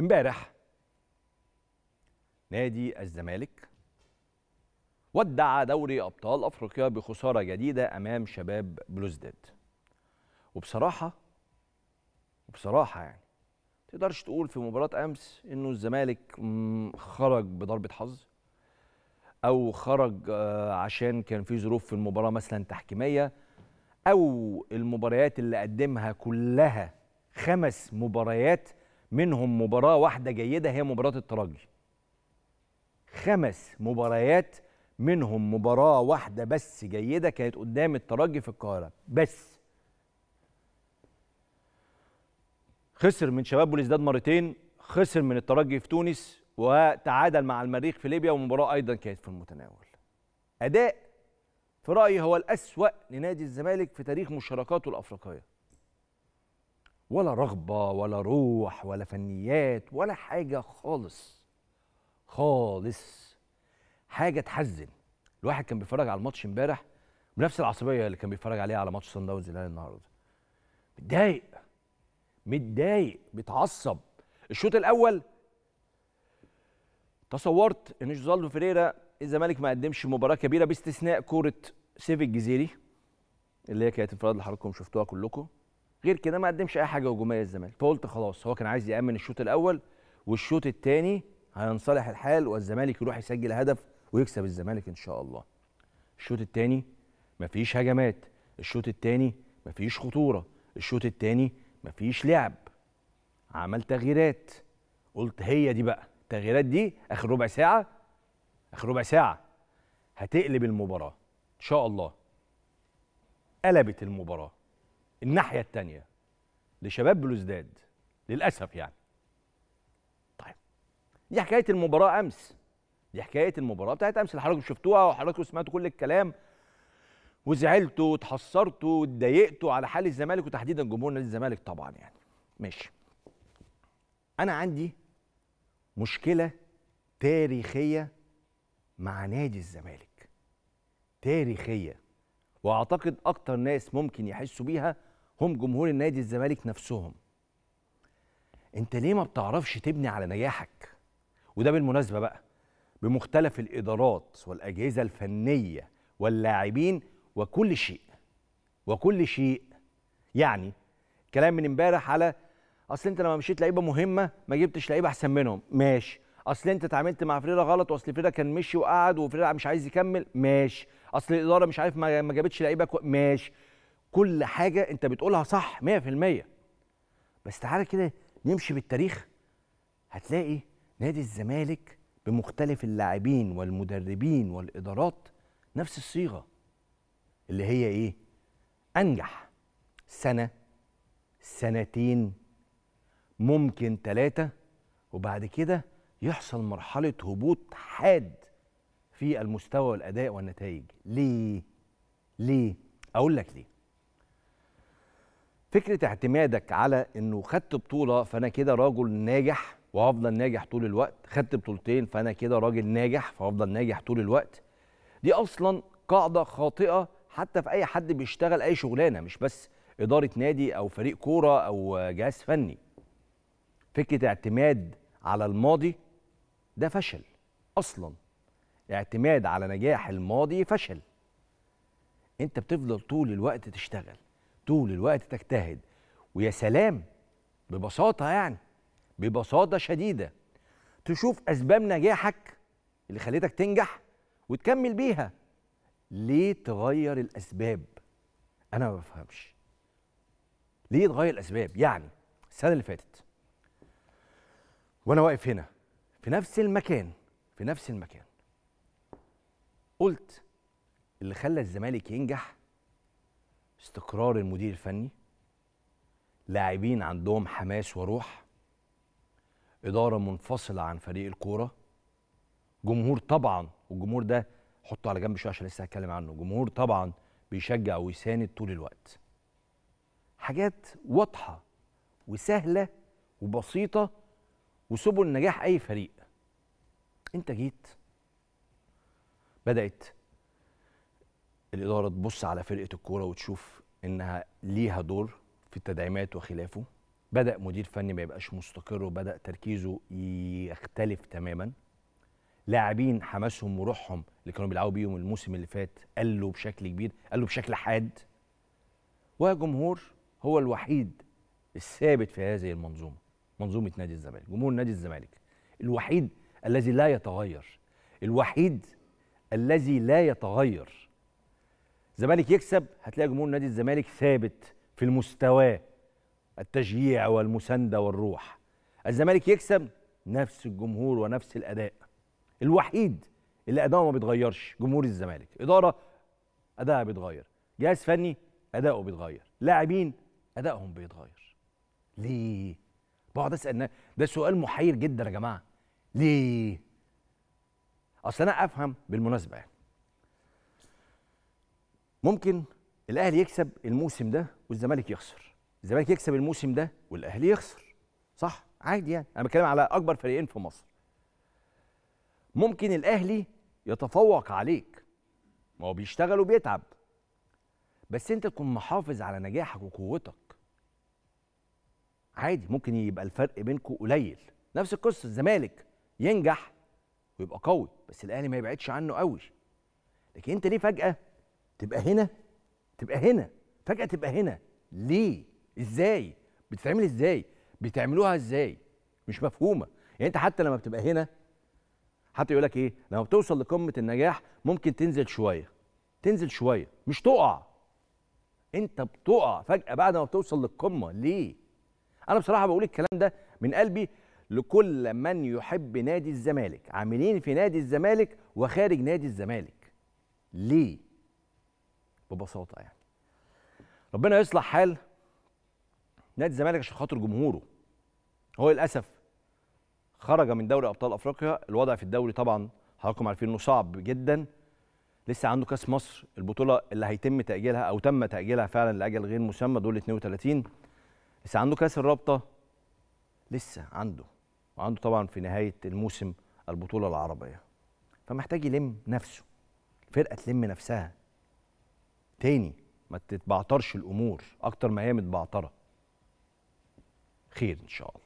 امبارح نادي الزمالك ودع دوري ابطال افريقيا بخساره جديده امام شباب بلوزداد وبصراحه وبصراحه يعني تقدرش تقول في مباراه امس انه الزمالك خرج بضربه حظ او خرج آه، عشان كان في ظروف في المباراه مثلا تحكيميه او المباريات اللي قدمها كلها خمس مباريات منهم مباراه واحده جيده هي مباراه الترجي خمس مباريات منهم مباراه واحده بس جيده كانت قدام الترجي في القاهره بس خسر من شباب بوليسداد مرتين خسر من الترجي في تونس وتعادل مع المريخ في ليبيا ومباراه ايضا كانت في المتناول اداء في رايي هو الاسوا لنادي الزمالك في تاريخ مشاركاته الافريقيه ولا رغبة ولا روح ولا فنيات ولا حاجة خالص خالص حاجة تحزن الواحد كان بيتفرج على الماتش امبارح بنفس العصبية اللي كان بيتفرج عليها على ماتش صن داونز الأهلي النهاردة متضايق متضايق بيتعصب الشوط الأول تصورت ان جوزالدو فيريرا الزمالك ما قدمش مباراة كبيرة باستثناء كورة سيف الجزيري اللي هي كانت انفراد الحركة شفتوها كلكم غير كده ما قدمش اي حاجه هجوميه للزمالك فقلت خلاص هو كان عايز يامن الشوط الاول والشوط الثاني هينصلح الحال والزمالك يروح يسجل هدف ويكسب الزمالك ان شاء الله الشوط الثاني مفيش هجمات الشوط الثاني مفيش خطوره الشوط الثاني مفيش لعب عمل تغييرات قلت هي دي بقى التغييرات دي اخر ربع ساعه اخر ربع ساعه هتقلب المباراه ان شاء الله قلبت المباراه الناحية التانية لشباب بلوزداد للأسف يعني طيب دي حكاية المباراة أمس دي حكاية المباراة بتاعت أمس اللي حضراتكم شفتوها وحضراتكم سمعتوا كل الكلام وزعلتوا وتحسرتوا واتضايقتوا على حال الزمالك وتحديدا جمهور نادي الزمالك طبعا يعني ماشي أنا عندي مشكلة تاريخية مع نادي الزمالك تاريخية واعتقد اكتر ناس ممكن يحسوا بيها هم جمهور النادي الزمالك نفسهم انت ليه ما بتعرفش تبني على نجاحك وده بالمناسبه بقى بمختلف الادارات والاجهزه الفنيه واللاعبين وكل شيء وكل شيء يعني كلام من امبارح على اصل انت لما مشيت لعيبه مهمه ما جبتش لعيبه احسن منهم ماشي اصل انت اتعاملت مع فريرة غلط واصل فريرة كان مشي وقعد وفريرة مش عايز يكمل ماشي اصل الاداره مش عارف ما جابتش لعيبه كو... ماشي كل حاجه انت بتقولها صح 100% بس تعالى كده نمشي بالتاريخ هتلاقي نادي الزمالك بمختلف اللاعبين والمدربين والادارات نفس الصيغه اللي هي ايه انجح سنه سنتين ممكن تلاتة وبعد كده يحصل مرحله هبوط حاد في المستوى والاداء والنتائج ليه ليه اقول لك ليه فكره اعتمادك على انه خدت بطوله فانا كده راجل ناجح وهفضل ناجح طول الوقت خدت بطولتين فانا كده راجل ناجح فهفضل ناجح طول الوقت دي اصلا قاعده خاطئه حتى في اي حد بيشتغل اي شغلانه مش بس اداره نادي او فريق كوره او جهاز فني فكره اعتماد على الماضي ده فشل اصلا اعتماد على نجاح الماضي فشل انت بتفضل طول الوقت تشتغل طول الوقت تجتهد ويا سلام ببساطه يعني ببساطه شديده تشوف اسباب نجاحك اللي خلتك تنجح وتكمل بيها ليه تغير الاسباب انا ما بفهمش ليه تغير الاسباب يعني السنه اللي فاتت وانا واقف هنا في نفس المكان في نفس المكان قلت اللي خلى الزمالك ينجح استقرار المدير الفني لاعبين عندهم حماس وروح إدارة منفصلة عن فريق الكورة جمهور طبعا والجمهور ده حطه على جنب شوية عشان لسه هتكلم عنه جمهور طبعا بيشجع ويساند طول الوقت حاجات واضحة وسهلة وبسيطة وسبل نجاح أي فريق أنت جيت بدأت الاداره تبص على فرقه الكوره وتشوف انها ليها دور في التدعيمات وخلافه بدا مدير فني ما يبقاش مستقر وبدا تركيزه يختلف تماما لاعبين حماسهم وروحهم اللي كانوا بيلعبوا بيهم الموسم اللي فات قلوا بشكل كبير قلوا بشكل حاد وجمهور هو الوحيد الثابت في هذه المنظومه منظومه نادي الزمالك جمهور نادي الزمالك الوحيد الذي لا يتغير الوحيد الذي لا يتغير الزمالك يكسب هتلاقي جمهور نادي الزمالك ثابت في المستوى التشجيع والمسانده والروح الزمالك يكسب نفس الجمهور ونفس الاداء الوحيد اللي اداؤه ما بيتغيرش جمهور الزمالك اداره ادائها بيتغير جهاز فني اداؤه بيتغير لاعبين ادائهم بيتغير ليه بقعد اسال ده سؤال محير جدا يا جماعه ليه اصل انا افهم بالمناسبه يعني ممكن الاهلي يكسب الموسم ده والزمالك يخسر الزمالك يكسب الموسم ده والاهلي يخسر صح عادي يعني انا بتكلم على اكبر فريقين في مصر ممكن الاهلي يتفوق عليك ما هو بيشتغل وبيتعب بس انت تكون محافظ على نجاحك وقوتك عادي ممكن يبقى الفرق بينكم قليل نفس القصه الزمالك ينجح ويبقى قوي بس الاهلي ما يبعدش عنه قوي لكن انت ليه فجاه تبقى هنا تبقى هنا فجأة تبقى هنا ليه ازاي بتتعمل ازاي بتعملوها ازاي مش مفهومة يعني انت حتى لما بتبقى هنا حتى يقول لك ايه لما بتوصل لقمة النجاح ممكن تنزل شوية تنزل شوية مش تقع انت بتقع فجأة بعد ما بتوصل للقمة ليه انا بصراحة بقول الكلام ده من قلبي لكل من يحب نادي الزمالك عاملين في نادي الزمالك وخارج نادي الزمالك ليه ببساطه يعني ربنا يصلح حال نادي الزمالك عشان خاطر جمهوره هو للاسف خرج من دوري ابطال افريقيا الوضع في الدوري طبعا حضراتكم عارفين انه صعب جدا لسه عنده كاس مصر البطوله اللي هيتم تاجيلها او تم تاجيلها فعلا لاجل غير مسمى دول 32 لسه عنده كاس الرابطه لسه عنده وعنده طبعا في نهايه الموسم البطوله العربيه فمحتاج يلم نفسه الفرقه تلم نفسها تاني ما تتبعترش الامور اكتر ما هي متبعتره خير ان شاء الله